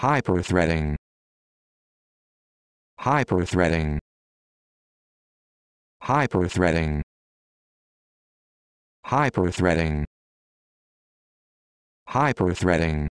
Hyperthreading. Hyperthreading. Hyperthreading. Hyperthreading. Hyperthreading.